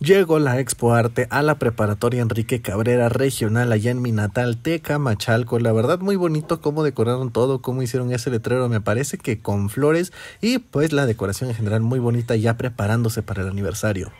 llegó la Expo Arte a la Preparatoria Enrique Cabrera Regional allá en mi natal Teca, Machalco. La verdad muy bonito cómo decoraron todo, cómo hicieron ese letrero, me parece que con flores y pues la decoración en general muy bonita ya preparándose para el aniversario.